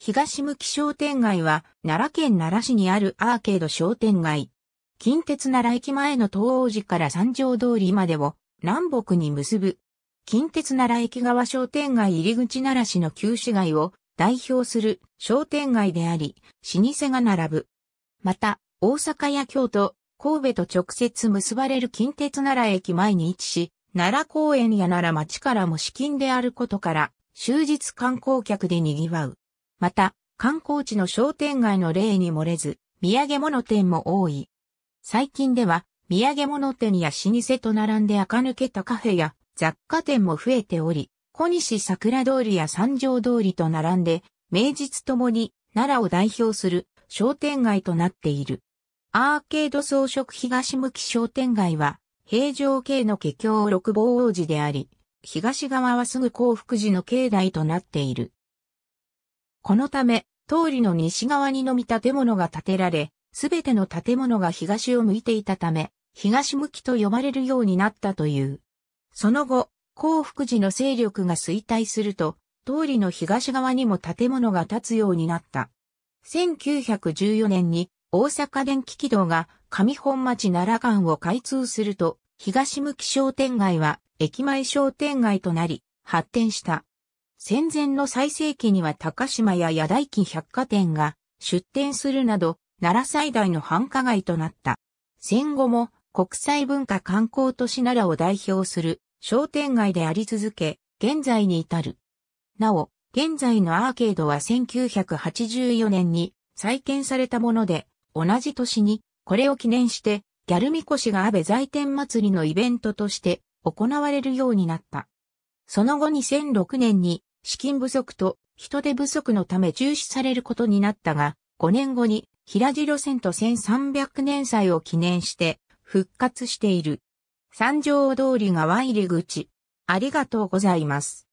東向商店街は奈良県奈良市にあるアーケード商店街。近鉄奈良駅前の東王寺から三条通りまでを南北に結ぶ。近鉄奈良駅側商店街入り口奈良市の旧市街を代表する商店街であり、老舗が並ぶ。また、大阪や京都、神戸と直接結ばれる近鉄奈良駅前に位置し、奈良公園や奈良町からも至近であることから、終日観光客で賑わう。また、観光地の商店街の例に漏れず、土産物店も多い。最近では、土産物店や老舗と並んで垢抜けたカフェや雑貨店も増えており、小西桜通りや三条通りと並んで、名実ともに奈良を代表する商店街となっている。アーケード装飾東向き商店街は、平城系の華京六坊王子であり、東側はすぐ幸福寺の境内となっている。このため、通りの西側にのみ建物が建てられ、すべての建物が東を向いていたため、東向きと呼ばれるようになったという。その後、幸福寺の勢力が衰退すると、通りの東側にも建物が建つようになった。1914年に大阪電気軌道が上本町奈良間を開通すると、東向き商店街は駅前商店街となり、発展した。戦前の最盛期には高島や矢大金百貨店が出店するなど、奈良最大の繁華街となった。戦後も国際文化観光都市奈良を代表する商店街であり続け、現在に至る。なお、現在のアーケードは1984年に再建されたもので、同じ年にこれを記念して、ギャルミコシが安倍在天祭りのイベントとして行われるようになった。その後2006年に資金不足と人手不足のため中止されることになったが、5年後に平地路線と1300年祭を記念して復活している。三条通りがワイ入口。ありがとうございます。